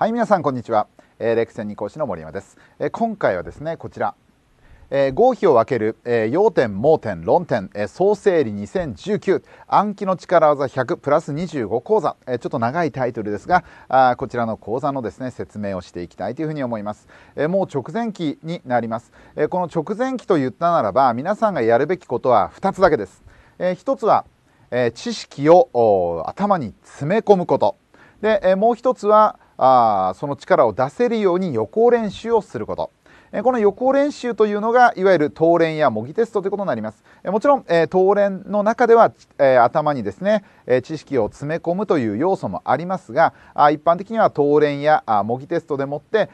はい皆さんこんにちは、えー、レクセン2講師の森山です、えー、今回はですねこちら、えー、合否を分ける、えー、要点盲点論点、えー、総整理2019暗記の力技100プラス25講座、えー、ちょっと長いタイトルですがあこちらの講座のですね説明をしていきたいというふうに思います、えー、もう直前期になります、えー、この直前期と言ったならば皆さんがやるべきことは2つだけです、えー、1つは、えー、知識を頭に詰め込むことで、えー、もう1つはあその力を出せるように予行練習をすること。この予行練習というのがいわゆる当練や模擬テストということになりますもちろん当練の中では頭にですね知識を詰め込むという要素もありますが一般的には当練や模擬テストでもって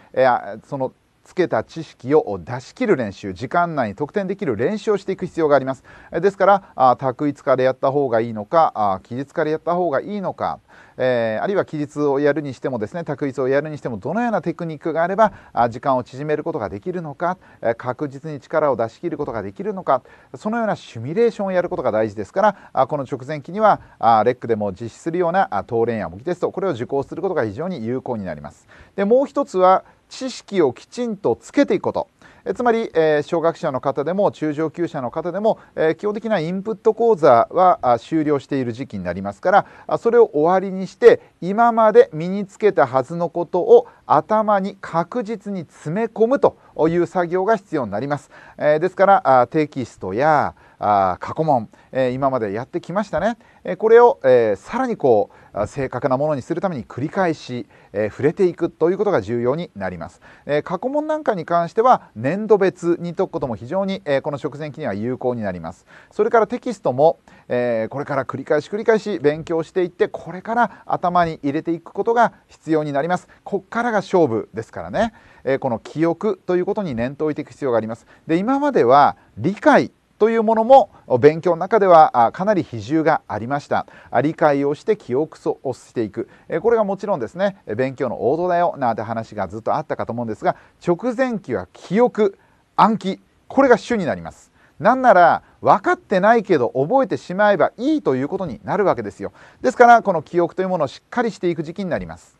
そのつけた知識を出し切る練習時間内に得点できる練習をしていく必要がありますですから択一化でやった方がいいのか期日化でやった方がいいのか、えー、あるいは期日をやるにしてもですね択一をやるにしてもどのようなテクニックがあれば時間を縮めることができるのか確実に力を出し切ることができるのかそのようなシミュレーションをやることが大事ですからこの直前期にはレックでも実施するような当練や模擬テストこれを受講することが非常に有効になりますでもう一つは知識をきちんとつけていくこと。えつまり、えー、小学者の方でも中上級者の方でも、えー、基本的なインプット講座は終了している時期になりますからそれを終わりにして今まで身につけたはずのことを頭に確実に詰め込むとという作業が必要になります。えですからあテキストやあ過去問、え今までやってきましたね、えこれを、えさらにこう正確なものにするために繰り返し、え触れていくということが重要になります、え過去問なんかに関しては年度別に解くことも非常に、えこの食前期には有効になりますそれからテキストも、えこれから繰り返し繰り返し勉強していってこれから頭に入れていくことが必要になりますこっからが勝負ですからねえこの記憶ということに念頭を置いていく必要があります。で今までは理解というものも勉強の中ではかなり比重がありました理解をして記憶をしていくこれがもちろんですね勉強の王道だよなんて話がずっとあったかと思うんですが直前期は記憶暗記これが主になりますなんなら分かってないけど覚えてしまえばいいということになるわけですよですからこの記憶というものをしっかりしていく時期になります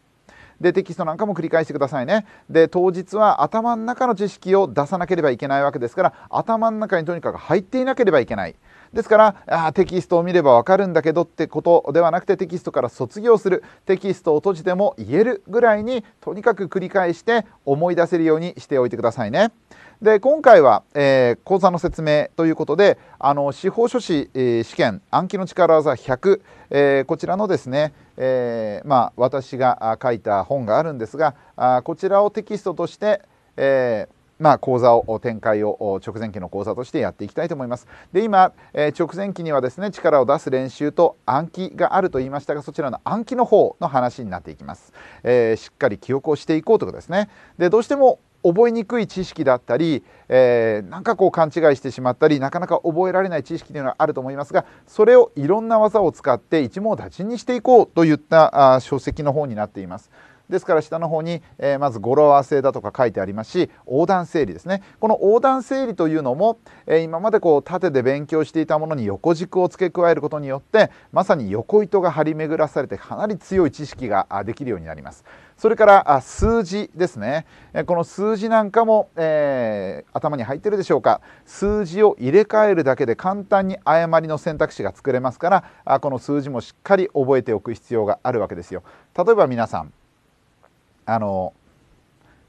でテキストなんかも繰り返してくださいねで当日は頭の中の知識を出さなければいけないわけですから頭の中にとにかく入っていなければいけないですからあテキストを見ればわかるんだけどってことではなくてテキストから卒業するテキストを閉じても言えるぐらいにとにかく繰り返して思い出せるようにしておいてくださいね。で今回は、えー、講座の説明ということであの司法書士、えー、試験暗記の力技100、えー、こちらのですね、えー、まあ、私が書いた本があるんですがあこちらをテキストとして、えまあ、講座を展開を直前期の講座としてやっていきたいと思います。で今、えー、直前期にはですね力を出す練習と暗記があると言いましたがそちらの暗記の方の話になっていきます。えー、しっかり記憶をしていこうということですね。でどうしても覚えにくい知識だったり、えー、なんかこう勘違いしてしまったりなかなか覚えられない知識というのはあると思いますがそれをいろんな技を使って一網打尽にしていこうといったあ書籍の方になっています。ですから下の方に、えー、まず語呂合わせだとか書いてありますし横断整理ですねこの横断整理というのも、えー、今までこう縦で勉強していたものに横軸を付け加えることによってまさに横糸が張り巡らされてかなり強い知識ができるようになります。それから数字ですね。この数字なんかも、えー、頭に入ってるでしょうか。数字を入れ替えるだけで簡単に誤りの選択肢が作れますから、この数字もしっかり覚えておく必要があるわけですよ。例えば皆さん、あの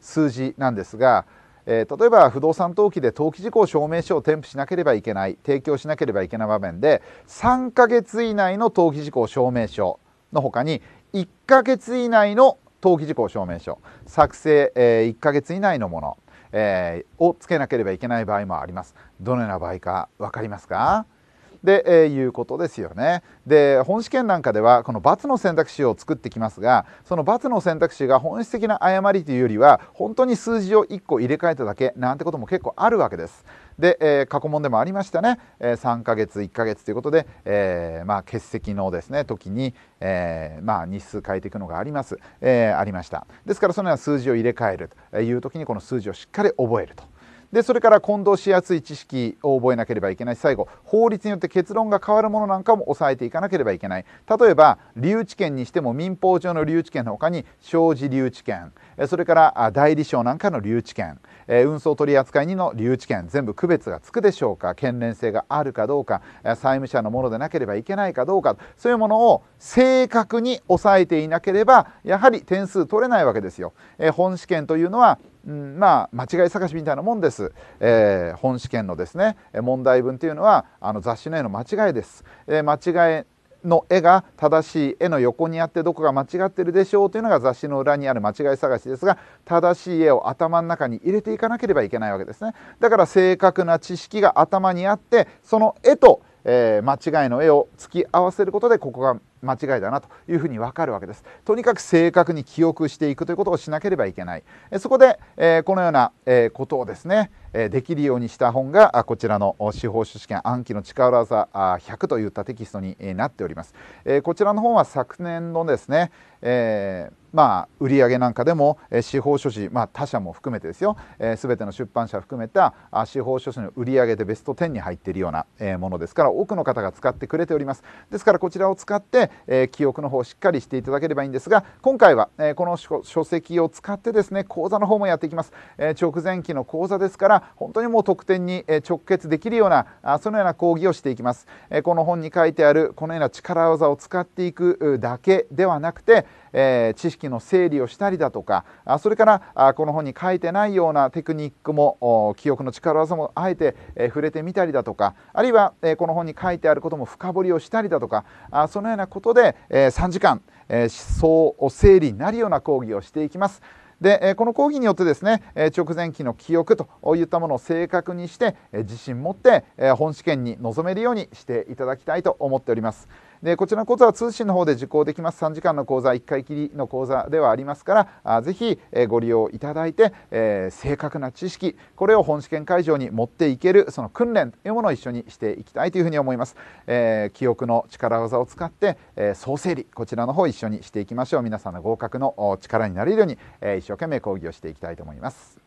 数字なんですが、えー、例えば不動産登記で登記事項証明書を添付しなければいけない提供しなければいけない場面で3ヶ月以内の登記事項証明書のほかに1ヶ月以内の登記事項証明書作成、えー、1ヶ月以内のもの、えー、をつけなければいけない場合もあります。どのような場合か分かりますかで、えー、いうことですよね。で本試験なんかではこの×の選択肢を作ってきますがその×の選択肢が本質的な誤りというよりは本当に数字を1個入れ替えただけなんてことも結構あるわけです。で、えー、過去問でもありましたね、えー、3ヶ月1ヶ月ということで、えー、まあ、欠席のですね時に、えまあ、日数変えていくのがあります、えありましたですからそのような数字を入れ替えるという時にこの数字をしっかり覚えると。でそれから混同しやすい知識を覚えなければいけない最後法律によって結論が変わるものなんかも抑えていかなければいけない例えば留置権にしても民法上の留置権の他に障子留置権それから代理商なんかの留置権運送取扱人の留置権全部区別がつくでしょうか県連性があるかどうか債務者のものでなければいけないかどうかそういうものを正確に抑えていなければやはり点数取れないわけですよ。本試験というのはうん、まあ間違い探しみたいなもんです、えー、本試験のですね問題文というのはあの雑誌の絵の間違いです、えー、間違いの絵が正しい絵の横にあってどこが間違ってるでしょうというのが雑誌の裏にある間違い探しですが正しい絵を頭の中に入れていかなければいけないわけですねだから正確な知識が頭にあってその絵とえー、間違いの絵を突き合わせることでここが間違いだなというふうに分かるわけです。とにかく正確に記憶していくということをしなければいけない。えそこで、えー、このような、えー、ことをですね、えできるようにした本がこちらの司法書試験暗記の力技100といったテキストになっております。えこちらの本は昨年のですね、えーまあ、売上なんかでも、え司法書士、まあ、他社も含めてですよ、えー、全ての出版社含めたあ司法書士の売上でベスト10に入っているような、えものですから多くの方が使ってくれておりますですからこちらを使って、え記憶の方をしっかりしていただければいいんですが今回は、えこの書籍を使ってですね講座の方もやっていきます、え直前期の講座ですから本当にもう得点に直結できるようなあそのような講義をしていきます、えこの本に書いてあるこのような力技を使っていくだけではなくて、え知識の整理をしたりだとかあそれからあこの本に書いてないようなテクニックも記憶の力技もあえて、え触れてみたりだとかあるいは、えこの本に書いてあることも深掘りをしたりだとかあそのようなことで、え3時間、え思想を整理になるような講義をしていきます。でこの講義によってですね直前期の記憶といったものを正確にして自信持って本試験に臨めるようにしていただきたいと思っております。でこちらの講座は通信の方で受講できます3時間の講座1回きりの講座ではありますからあぜひ、えご利用いただいて、えー、正確な知識これを本試験会場に持っていけるその訓練というものを一緒にしていきたいというふうに思います、えー、記憶の力技を使って、えー、総整理こちらの方一緒にしていきましょう皆さんの合格の力になれるように、え一生懸命講義をしていきたいと思います